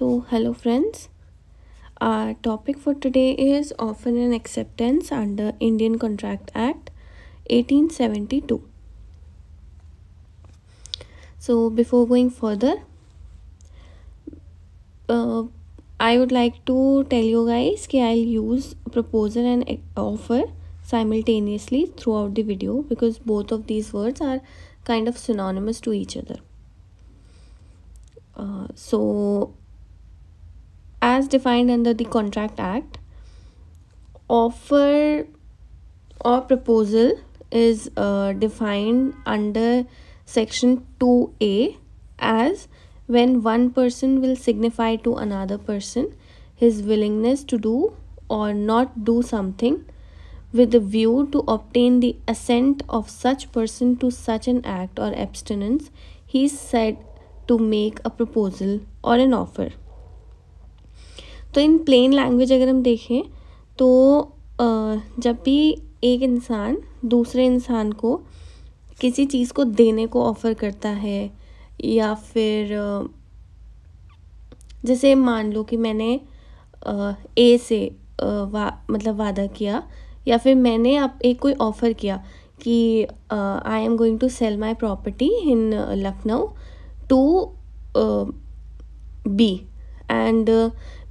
So, hello friends. Our topic for today is offer and acceptance under Indian Contract Act 1872. So, before going further, uh, I would like to tell you guys that I'll use proposal and offer simultaneously throughout the video because both of these words are kind of synonymous to each other. Uh, so as defined under the Contract Act, offer or proposal is uh, defined under section 2a as when one person will signify to another person his willingness to do or not do something with a view to obtain the assent of such person to such an act or abstinence he is said to make a proposal or an offer तो इन plain language अगर हम देखें तो जब भी एक इंसान दूसरे इंसान को किसी चीज़ को देने को ऑफ़र करता है या फिर जैसे मान लो कि मैंने ए से वा मतलब वादा किया या फिर मैंने आप एक कोई ऑफ़र किया कि I am going to sell my property in Lucknow to B and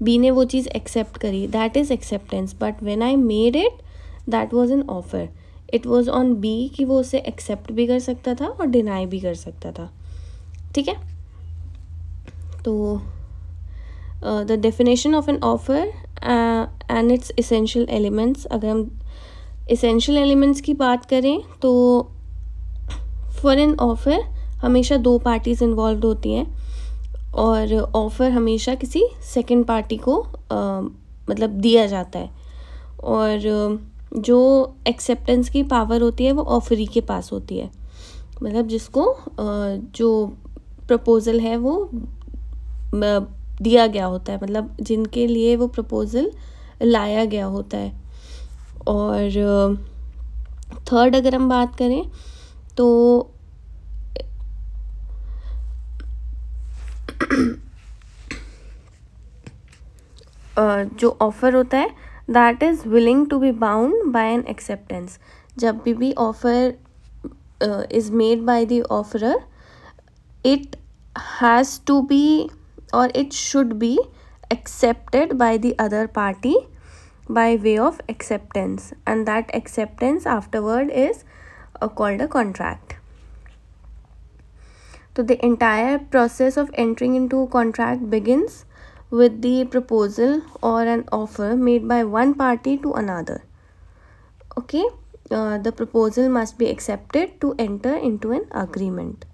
B ने वो चीज़ एक्सेप्ट करी that is acceptance but when I made it that was an offer it was on B कि वो उसे एक्सेप्ट भी कर सकता था और डिनाई भी कर सकता था ठीक है तो the definition of an offer and its essential elements अगर हम इसेंशियल एलिमेंट्स की बात करें तो फॉर एन ऑफर हमेशा दो पार्टीज़ इन्वॉल्व होती हैं और ऑफ़र हमेशा किसी सेकंड पार्टी को आ, मतलब दिया जाता है और जो एक्सेप्टेंस की पावर होती है वो ऑफरी के पास होती है मतलब जिसको जो प्रपोज़ल है वो दिया गया होता है मतलब जिनके लिए वो प्रपोज़ल लाया गया होता है और थर्ड अगर हम बात करें तो जो ऑफर होता है that is willing to be bound by an acceptance जब भी भी offer is made by the offer it has to be और it should be accepted by the other party by way of acceptance and that acceptance afterward is called a contract तो the entire process of entering into contract begins with the proposal or an offer made by one party to another. Okay, uh, the proposal must be accepted to enter into an agreement.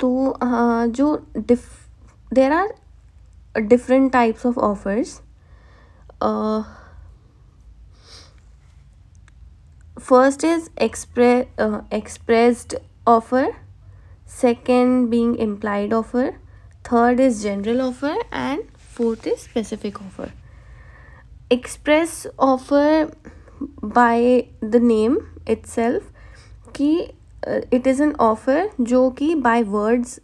तो जो डिफ there different types of offers. Offers uh, first is expre- uh, expressed offer second being implied offer third is general offer and fourth is specific offer express offer by the name itself कि it is an offer जो कि by words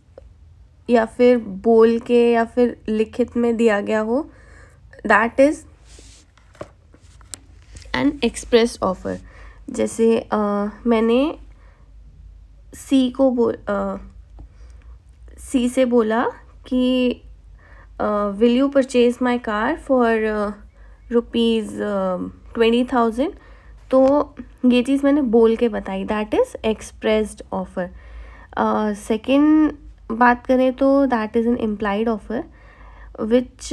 या फिर बोल के या फिर लिखित में दिया गया हो that is an express offer जैसे uh, मैंने सी को बोल uh, सी से बोला कि will you purchase my car for rupees twenty thousand तो ये चीज़ मैंने बोल के बताई that is expressed offer second बात करें तो that is an implied offer which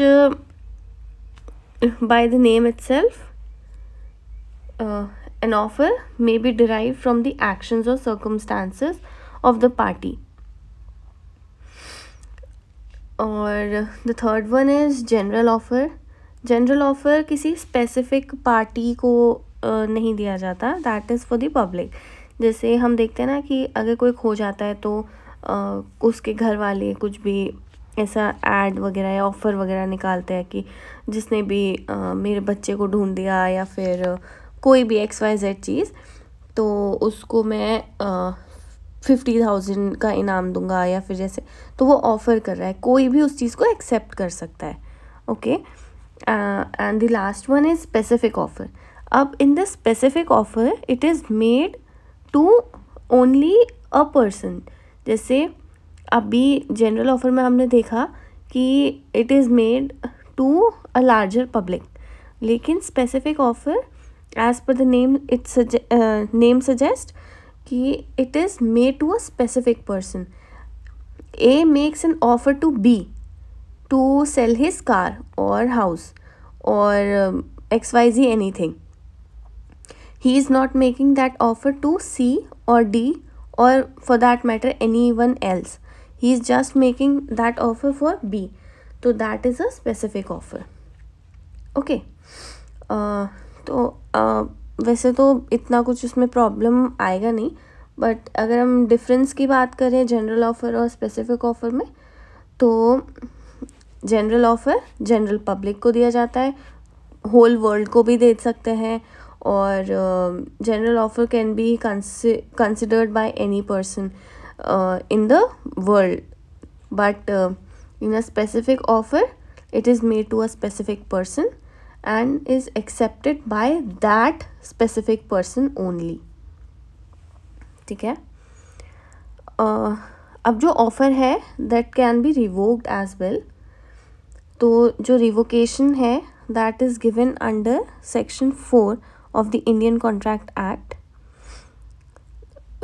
by the name itself an offer may be derive from the actions और सर्कमस्टांसिस ऑफ द पार्टी और the third one is general offer general offer किसी specific party को नहीं दिया जाता that is for the public जैसे हम देखते हैं ना कि अगर कोई खो जाता है तो उसके घर वाले कुछ भी ऐसा ऐड वगैरह या ऑफ़र वगैरह निकालते हैं कि जिसने भी मेरे बच्चे को ढूंढ दिया या फिर कोई भी एक्स वाई जेड चीज़ तो उसको मैं फिफ्टी थाउजेंड का इनाम दूंगा या फिर जैसे तो वो ऑफ़र कर रहा है कोई भी उस चीज़ को एक्सेप्ट कर सकता है okay and the last one is specific offer अब in the specific offer it is made to only a person जैसे अभी जनरल ऑफ़र में हमने देखा कि it is made to a larger public लेकिन specific offer as per the name its name suggest कि it is made to a specific person. A makes an offer to B to sell his car or house or um, XYZ anything. He is not making that offer to C or D or for that matter anyone else. He is just making that offer for B. So that is a specific offer. Okay. Uh, so uh, वैसे तो इतना कुछ उसमें problem आएगा नहीं but अगर हम difference की बात करें जनरल ऑफ़र और स्पेसिफिक ऑफ़र में तो जनरल ऑफ़र जनरल पब्लिक को दिया जाता है होल वर्ल्ड को भी दे सकते हैं और general offer can be considered by any person in the world but in a specific offer it is made to a specific person and is accepted by that specific person only ठीक है uh, अब जो offer है that can be revoked as well तो जो revocation है that is given under section four of the Indian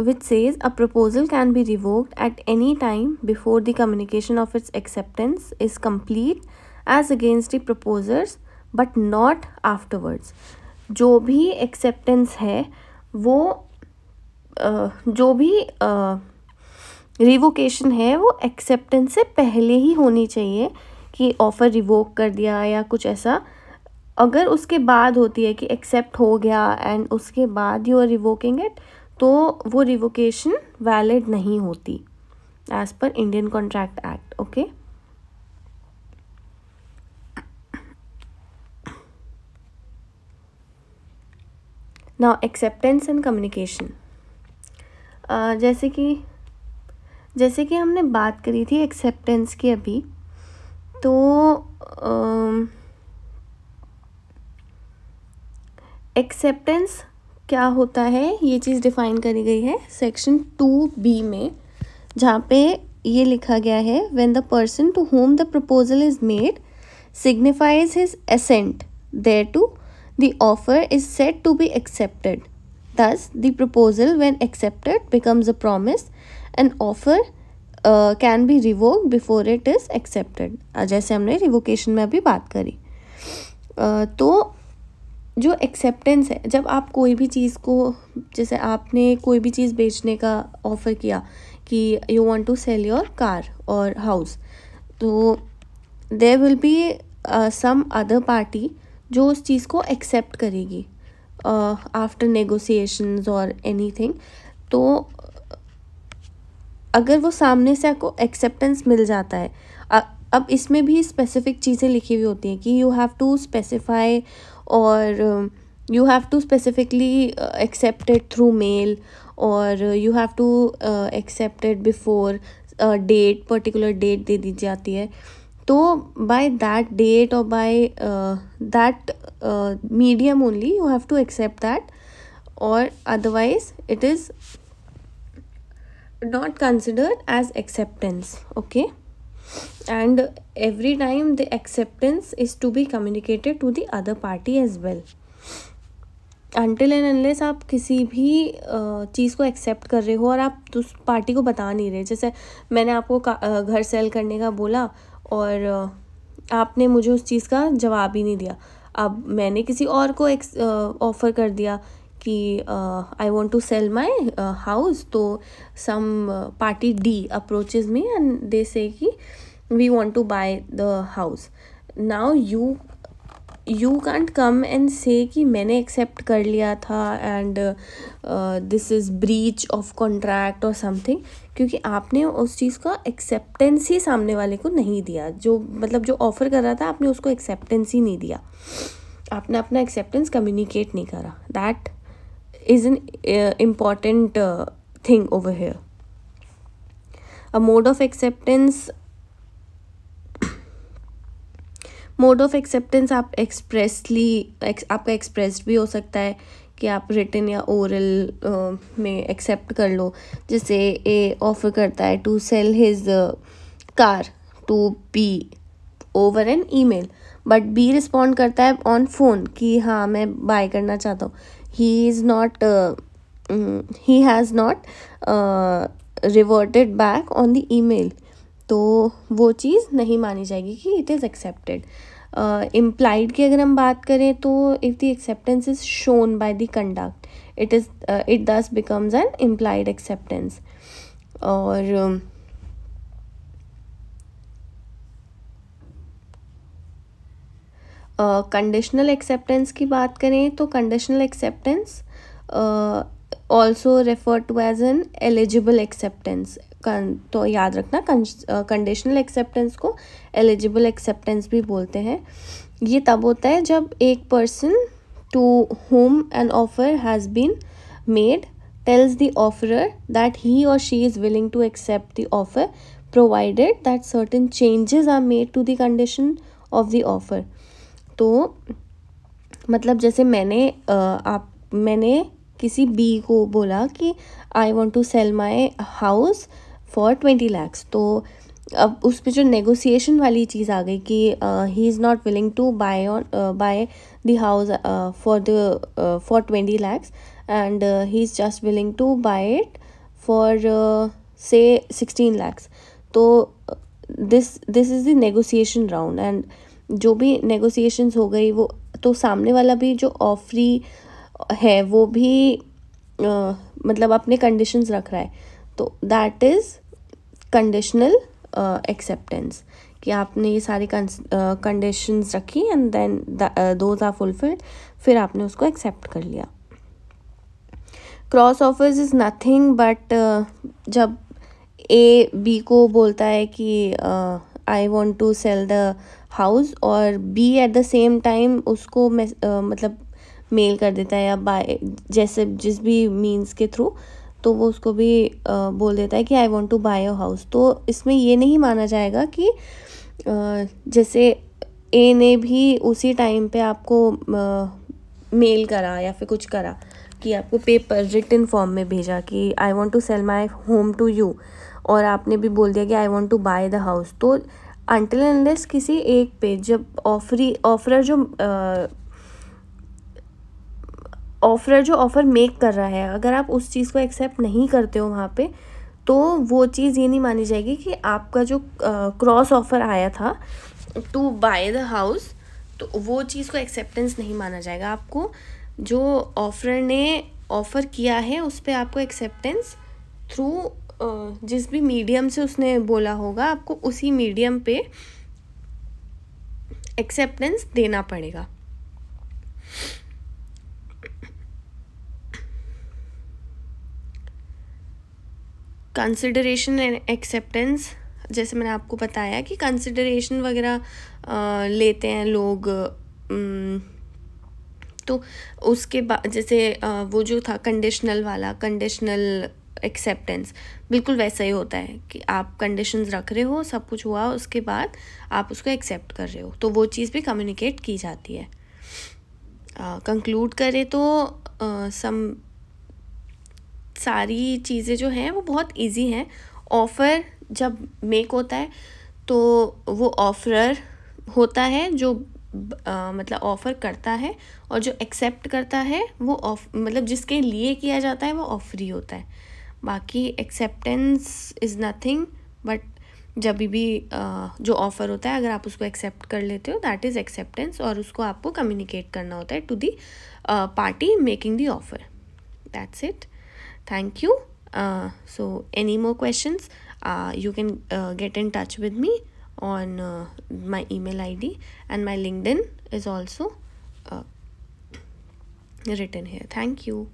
which says a proposal can be revoked at any time before the communication of its acceptance is complete as against the proposer's but not afterwards जो भी acceptance है वो जो भी revocation है वो acceptance से पहले ही होनी चाहिए कि ऑफ़र रिवोक कर दिया या कुछ ऐसा अगर उसके बाद होती है कि एक्सेप्ट हो गया एंड उसके बाद यू आर रिवोकिंग इट तो वो रिवोकेशन वैलिड नहीं होती as per Indian contract act okay now acceptance and communication जैसे कि जैसे कि हमने बात करी थी एक्सेप्टेंस की अभी तो एक्सेप्टेंस um, क्या होता है ये चीज़ डिफाइन करी गई है सेक्शन टू बी में जहाँ पे ये लिखा गया है when the person to whom the proposal is made signifies his assent thereto the offer is said to be accepted. Thus, the proposal, when accepted, becomes a promise. An offer uh, can be revoked before it is accepted. जैसे हमने revocation में अभी बात करी uh, तो जो acceptance है जब आप कोई भी चीज़ को जैसे आपने कोई भी चीज़ बेचने का ऑफ़र किया कि you want to sell your car और हाउस तो there will be some other party जो उस चीज़ को एक्सेप्ट करेगी आफ्टर नेगोसिएशंस और एनीथिंग तो अगर वो सामने से आपको एक्सेप्टेंस मिल जाता है अब इसमें भी स्पेसिफिक चीज़ें लिखी हुई होती हैं कि यू हैव टू स्पेसिफाई और you have to specifically accepted through mail और you have to accepted before date particular date दे दी जाती है तो बाय दैट डेट और by that medium only you have to accept that और otherwise it is not considered as acceptance okay and every time the acceptance is to be communicated to the other party as well until and unless आप किसी भी uh, चीज़ को accept कर रहे हो और आप उस पार्टी को बता नहीं रहे जैसे मैंने आपको uh, घर सेल करने का बोला और आपने मुझे उस चीज़ का जवाब ही नहीं दिया अब मैंने किसी और को एक ऑफ़र कर दिया कि I want to sell my house तो some party D approaches me and they say कि we want to buy the house now you you can't come and say कि मैंने एक्सेप्ट कर लिया था and this is breach of contract और something क्योंकि आपने उस चीज़ का एक्सेप्टेंस ही सामने वाले को नहीं दिया जो मतलब जो ऑफ़र कर रहा था आपने उसको एक्सेप्टेंस ही नहीं दिया आपने अपना एक्सेप्टेंस कम्युनिकेट नहीं करा that is an important thing over here a mode of acceptance mode of acceptance आप एक्सप्रेसली एक, आपका एक्सप्रेस भी हो सकता है कि आप रिटर्न या ओरल में एक्सेप्ट कर लो जैसे ए ऑफर करता है to sell his car to B over an email but B respond करता है ऑन फोन कि हाँ मैं बाय करना चाहता हूँ he is not he has not reverted back on the email तो वो चीज़ नहीं मानी जाएगी कि इट इज़ एक्सेप्टेड इम्प्लाइड की अगर हम बात करें तो if the acceptance is shown by the conduct it is it thus becomes an implied acceptance और कंडीशनल uh, एक्सेप्टेंस की बात करें तो conditional acceptance also refer to as an eligible acceptance कं तो याद रखना कंडीशनल एक्सेप्टेंस को एलिजिबल एक्सेप्टेंस भी बोलते हैं ये तब होता है जब एक person to whom an offer has been made tells the offer that he और she is willing to accept the offer provided that certain changes are made to the condition of the offer तो मतलब जैसे मैंने आप मैंने किसी B को बोला कि I want to sell my house for twenty lakhs तो अब उस पर जो नेगोसिएशन वाली चीज़ आ गई कि he is not willing to buy on buy the house for the for twenty lakhs and he is just willing to buy it for say sixteen lakhs तो this this is the negotiation round and जो भी negotiation हो गई वो तो सामने वाला भी जो ऑफरी है वो भी uh, मतलब अपने कंडीशंस रख रहा है तो दैट इज़ कंडीशनल एक्सेप्टेंस कि आपने ये सारी कंडीशंस uh, रखी and then those are fulfilled फिर आपने उसको एक्सेप्ट कर लिया cross offers is nothing but जब ए बी को बोलता है कि I want to sell the house और B at the same time उसको uh, मतलब मेल कर देता है या बाय जैसे जिस भी मीन्स के थ्रू तो वो उसको भी बोल देता है कि I want to buy a house तो इसमें ये नहीं माना जाएगा कि जैसे ए ने भी उसी टाइम पे आपको मेल करा या फिर कुछ करा कि आपको पेपर रिटर्न फॉर्म में भेजा कि I want to sell my home to you और आपने भी बोल दिया कि I want to buy the house तो अंटिल एंडलेस किसी एक पे जब ऑफरी ऑफर जो ऑफर जो ऑफ़र मेक कर रहा है अगर आप उस चीज़ को एक्सेप्ट नहीं करते हो वहाँ पे तो वो चीज़ ये नहीं मानी जाएगी कि आपका जो क्रॉस ऑफ़र आया था टू बाय द हाउस तो वो चीज़ को एक्सेप्टेंस नहीं माना जाएगा आपको जो ऑफर ने ऑफ़र किया है उस पर आपको एक्सेप्टेंस थ्रू जिस भी मीडियम से उसने बोला होगा आपको उसी मीडियम पे एक्सेप्टेंस देना पड़ेगा कंसिडरेशन एंड एक्सेप्टेंस जैसे मैंने आपको बताया कि कंसिडरेशन वगैरह लेते हैं लोग तो उसके बाद जैसे वो जो था कंडीशनल वाला कंडीशनल एक्सेप्टेंस बिल्कुल वैसा ही होता है कि आप कंडीशन रख रहे हो सब कुछ हुआ उसके बाद आप उसको एक्सेप्ट कर रहे हो तो वो चीज़ भी कम्युनिकेट की जाती है कंक्लूड करें तो सम सारी चीज़ें जो हैं वो बहुत इजी हैं ऑफ़र जब मेक होता है तो वो ऑफरर होता है जो आ, मतलब ऑफ़र करता है और जो एक्सेप्ट करता है वो ऑफ मतलब जिसके लिए किया जाता है वो ऑफरी होता है बाकी एक्सेप्टेंस इज़ नथिंग बट जब भी आ, जो ऑफ़र होता है अगर आप उसको एक्सेप्ट कर लेते हो दैट इज़ एक्सेप्टेंस और उसको आपको कम्युनिकेट करना होता है to the party making the offer that's it thank you uh, so any more questions uh, you can uh, get in touch with me on uh, my email id and my linkedin is also uh, written here thank you